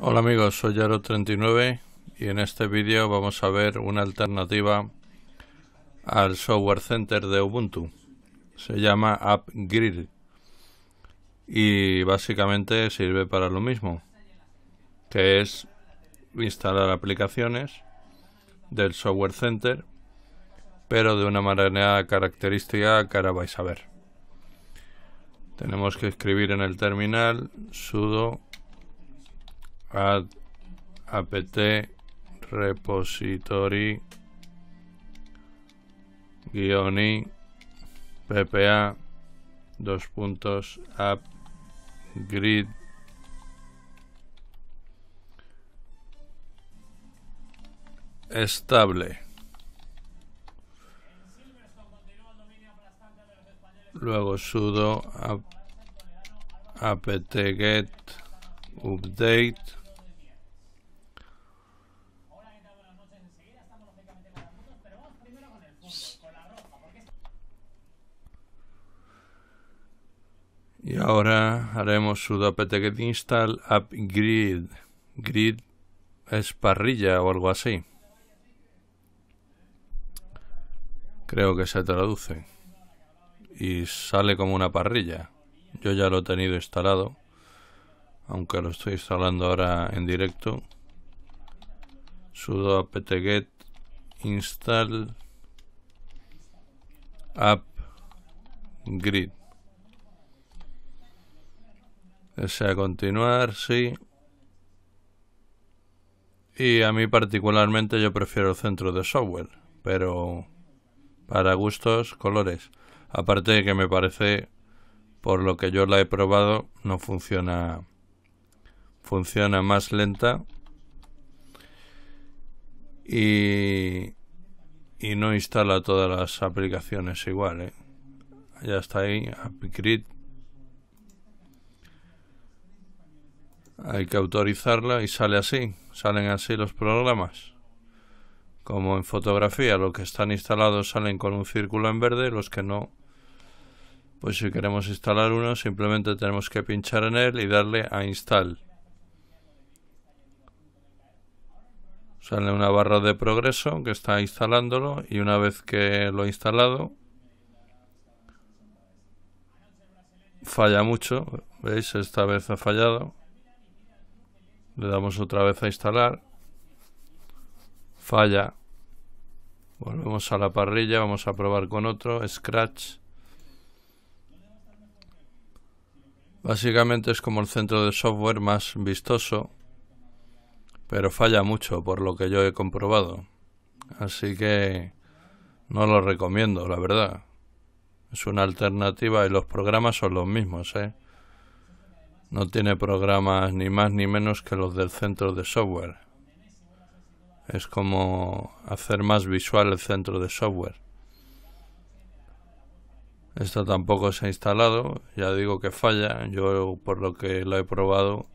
Hola amigos, soy Yaro39 y en este vídeo vamos a ver una alternativa al Software Center de Ubuntu. Se llama AppGrid y básicamente sirve para lo mismo, que es instalar aplicaciones del Software Center, pero de una manera característica que ahora vais a ver. Tenemos que escribir en el terminal sudo add apt repository guión ppa dos puntos app grid estable luego sudo apt get update y ahora haremos sudo apt-get install upgrade. grid grid es parrilla o algo así creo que se traduce y sale como una parrilla yo ya lo he tenido instalado aunque lo estoy instalando ahora en directo sudo apt-get install app grid desea continuar sí y a mí particularmente yo prefiero el centro de software pero para gustos colores aparte de que me parece por lo que yo la he probado no funciona funciona más lenta y, no instala todas las aplicaciones igual. ¿eh? Ya está ahí, AppGrid. Hay que autorizarla y sale así, salen así los programas. Como en fotografía, los que están instalados salen con un círculo en verde, los que no, pues si queremos instalar uno simplemente tenemos que pinchar en él y darle a install. sale una barra de progreso que está instalándolo y una vez que lo ha instalado falla mucho veis esta vez ha fallado le damos otra vez a instalar falla volvemos a la parrilla vamos a probar con otro scratch básicamente es como el centro de software más vistoso pero falla mucho por lo que yo he comprobado. Así que no lo recomiendo, la verdad. Es una alternativa y los programas son los mismos, ¿eh? No tiene programas ni más ni menos que los del centro de software. Es como hacer más visual el centro de software. Esto tampoco se ha instalado, ya digo que falla, yo por lo que lo he probado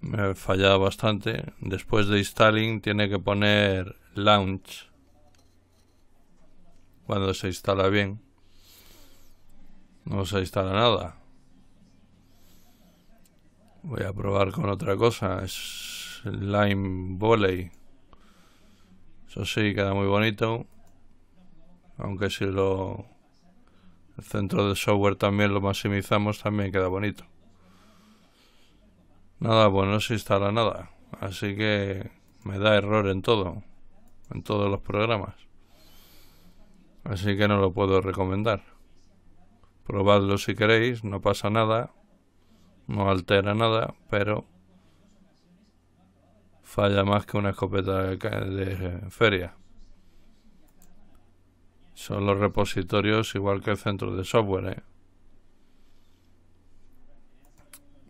me fallado bastante. Después de installing tiene que poner launch cuando se instala bien. No se instala nada. Voy a probar con otra cosa. Es Lime Volley. Eso sí, queda muy bonito. Aunque si lo... El centro de software también lo maximizamos, también queda bonito. Nada, pues no se instala nada. Así que me da error en todo. En todos los programas. Así que no lo puedo recomendar. Probadlo si queréis, no pasa nada. No altera nada, pero falla más que una escopeta de feria. Son los repositorios igual que el centro de software. ¿eh?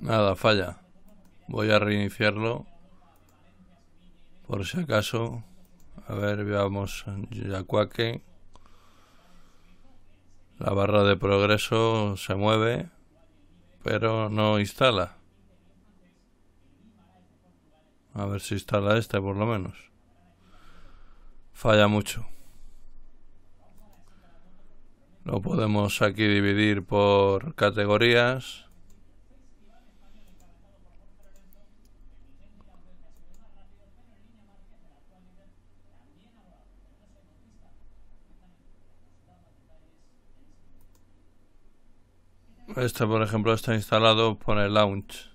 Nada, falla. Voy a reiniciarlo. Por si acaso. A ver, veamos. Yacuaque. La barra de progreso se mueve, pero no instala. A ver si instala este por lo menos. Falla mucho. Lo podemos aquí dividir por categorías. Este, por ejemplo, está instalado por el launch.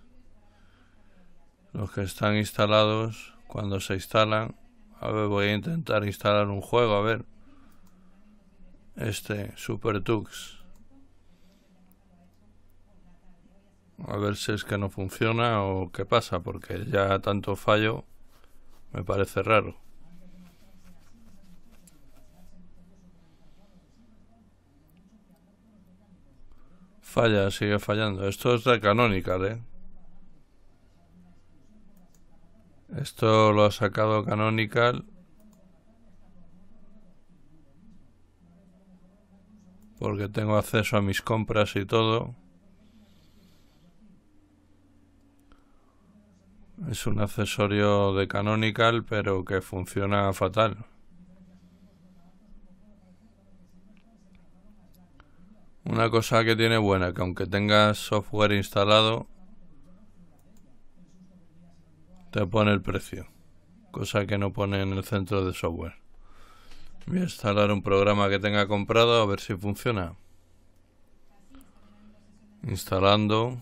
Los que están instalados, cuando se instalan, a ver, voy a intentar instalar un juego, a ver. Este, Super Tux. A ver si es que no funciona o qué pasa, porque ya tanto fallo me parece raro. Falla, sigue fallando. Esto es de Canonical, ¿eh? Esto lo ha sacado Canonical. Porque tengo acceso a mis compras y todo. Es un accesorio de Canonical, pero que funciona fatal. Una cosa que tiene buena, que aunque tengas software instalado, te pone el precio, cosa que no pone en el centro de software. Voy a instalar un programa que tenga comprado a ver si funciona. Instalando.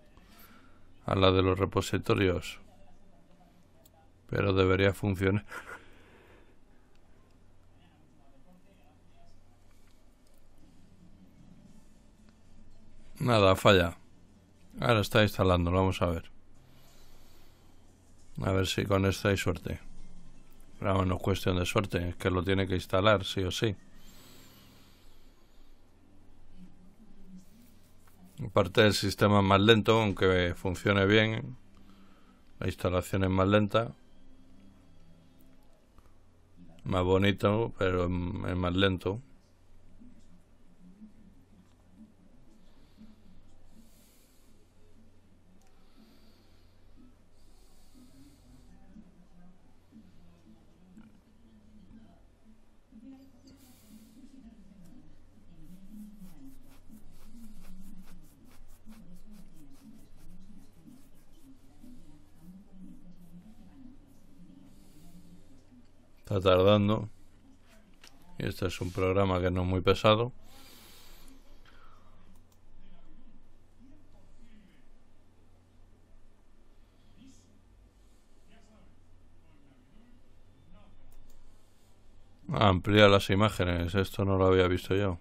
a la de los repositorios. Pero debería funcionar. Nada, falla. Ahora está instalando, vamos a ver. A ver si con esto hay suerte. Pero no es cuestión de suerte, es que lo tiene que instalar, sí o sí. Parte del sistema es más lento, aunque funcione bien. La instalación es más lenta. Más bonito, pero es más lento. Está tardando. Este es un programa que no es muy pesado. Amplía las imágenes, esto no lo había visto yo.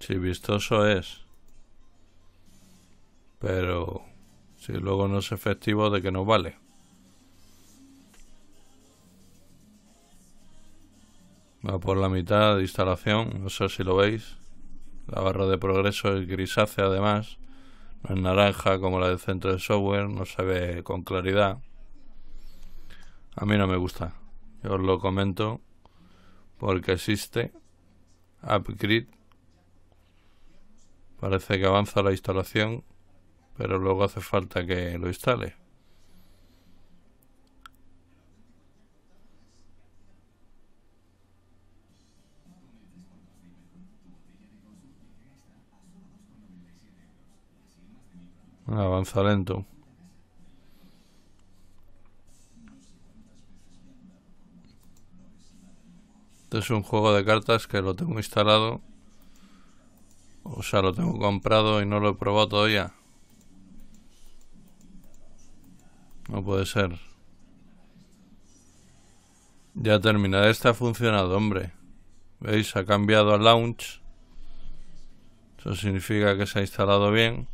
Si vistoso es. Pero si luego no es efectivo, ¿de que no vale? Va por la mitad de instalación, no sé si lo veis. La barra de progreso es grisácea además, no es naranja como la del centro de software, no se ve con claridad. A mí no me gusta, yo os lo comento porque existe upgrade. Parece que avanza la instalación, pero luego hace falta que lo instale. Avanza lento. Este es un juego de cartas que lo tengo instalado. O sea, lo tengo comprado y no lo he probado todavía. No puede ser. Ya terminada. este ha funcionado, hombre. ¿Veis? Ha cambiado al launch. Eso significa que se ha instalado bien.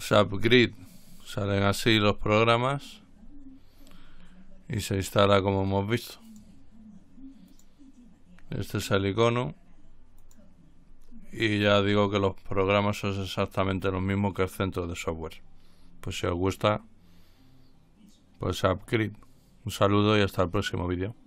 subgrid salen así los programas y se instala como hemos visto este es el icono y ya digo que los programas son exactamente los mismos que el centro de software pues si os gusta pues upgrade un saludo y hasta el próximo vídeo